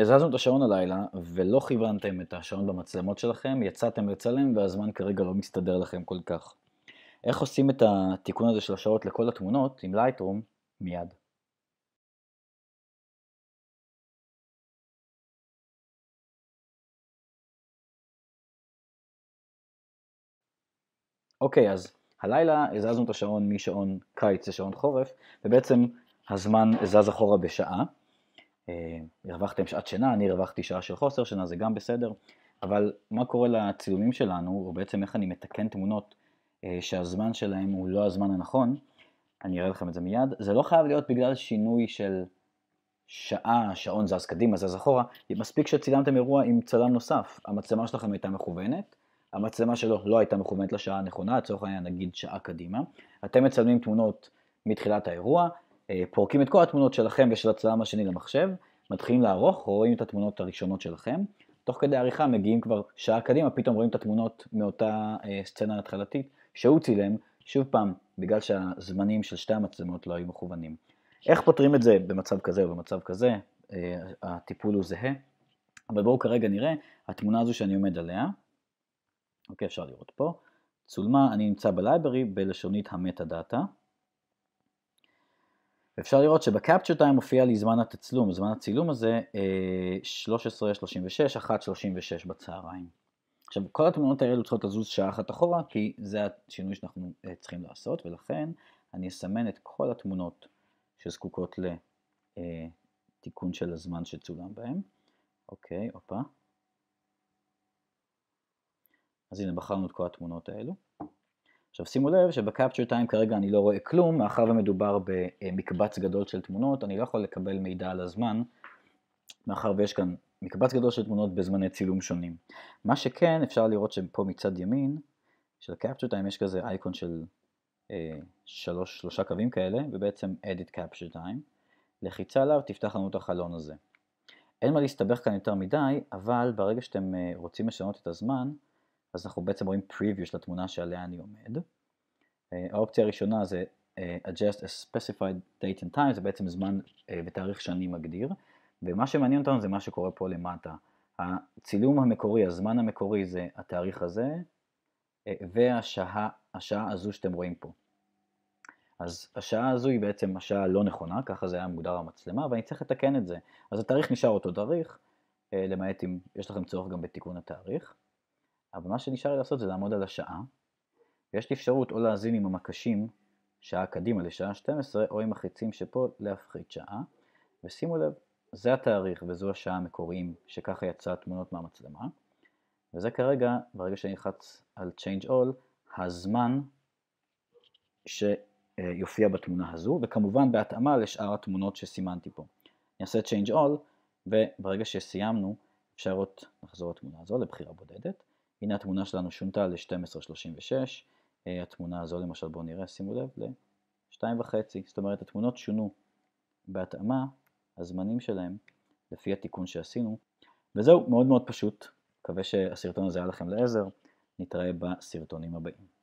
הזזנו את השעון הלילה ולא כיוונתם את השעון במצלמות שלכם, יצאתם לצלם והזמן כרגע לא מסתדר לכם כל כך. איך עושים את התיקון הזה של השעות לכל התמונות עם לייטרום? מיד. אוקיי, okay, אז הלילה הזזנו את השעון משעון קיץ לשעון חורף, ובעצם הזמן זז אחורה בשעה. אה, הרווחתם שעת שינה, אני הרווחתי שעה של חוסר שינה, זה גם בסדר, אבל מה קורה לצילומים שלנו, או בעצם איך אני מתקן תמונות אה, שהזמן שלהם הוא לא הזמן הנכון, אני אראה לכם את זה מיד, זה לא חייב להיות בגלל שינוי של שעה, שעון זז קדימה, זז אחורה, מספיק שצילמתם אירוע עם צלם נוסף, המצלמה שלכם הייתה מכוונת, המצלמה שלו לא הייתה מכוונת לשעה הנכונה, לצורך העניין נגיד שעה קדימה, אתם מצלמים תמונות מתחילת האירוע, אה, פורקים את כל התמונות שלכם ושל הצלם השני למחשב, מתחילים לערוך, רואים את התמונות הראשונות שלכם, תוך כדי העריכה מגיעים כבר שעה קדימה, פתאום רואים את התמונות מאותה אה, סצנה התחלתית שהוא צילם, שוב פעם, בגלל שהזמנים של שתי המצלמות לא היו מכוונים. איך פותרים את זה במצב כזה או במצב כזה? אה, הטיפול הוא זהה, אבל בואו כרגע נראה, התמונה הזו שאני עומד עליה, אוקיי, אפשר לראות פה, צולמה, אני נמצא בלייברי בלשונית המטה דאטה, אפשר לראות שבקפצ'ר טיים מופיע לי זמן התצלום, זמן הצילום הזה 13.36, אה, 1.36 בצהריים. עכשיו כל התמונות האלו צריכות לזוז שעה אחת אחורה כי זה השינוי שאנחנו אה, צריכים לעשות ולכן אני אסמן את כל התמונות שזקוקות לתיקון אה, של הזמן שצולם בהן. אוקיי, הופה. אז הנה בחרנו את כל התמונות האלו. עכשיו שימו לב שבקפצ'ר טיים כרגע אני לא רואה כלום, מאחר ומדובר במקבץ גדול של תמונות, אני לא יכול לקבל מידע על הזמן, מאחר ויש כאן מקבץ גדול של תמונות בזמני צילום שונים. מה שכן אפשר לראות שפה מצד ימין של קפצ'ר טיים יש כזה אייקון של אה, שלוש, שלושה קווים כאלה, ובעצם edit capture time, לחיצה עליו תפתח לנו את החלון הזה. אין מה להסתבך כאן יותר מדי, אבל ברגע שאתם אה, רוצים לשנות את הזמן, אז אנחנו בעצם רואים preview של התמונה שעליה אני עומד. אה, האופציה הראשונה זה אה, adjust a specified date and time, זה בעצם זמן אה, ותאריך שאני מגדיר, ומה שמעניין אותנו זה מה שקורה פה למטה. הצילום המקורי, הזמן המקורי זה התאריך הזה, והשעה הזו שאתם רואים פה. אז השעה הזו היא בעצם השעה לא נכונה, ככה זה היה מוגדר המצלמה, ואני צריך לתקן את זה. אז התאריך נשאר אותו תאריך, למעט אם יש לכם צורך גם בתיקון התאריך. אבל מה שנשאר לי לעשות זה לעמוד על השעה, ויש לי אפשרות או להזין עם המקשים שעה קדימה לשעה 12, או עם החיצים שפה להפחית שעה, ושימו לב, זה התאריך וזו השעה המקוריים שככה יצאה התמונות מהמצלמה, וזה כרגע, ברגע שאני אלחץ על Change All, הזמן שיופיע בתמונה הזו, וכמובן בהתאמה לשאר התמונות שסימנתי פה. אני אעשה Change All, וברגע שסיימנו, אפשר עוד לחזור לתמונה הזו לבחירה בודדת, הנה התמונה שלנו שונתה ל-1236, אה, התמונה הזו למשל, בואו נראה, שימו לב, ל-2.5, זאת אומרת התמונות שונו בהתאמה, הזמנים שלהם, לפי התיקון שעשינו, וזהו, מאוד מאוד פשוט, מקווה שהסרטון הזה היה לכם לעזר, נתראה בסרטונים הבאים.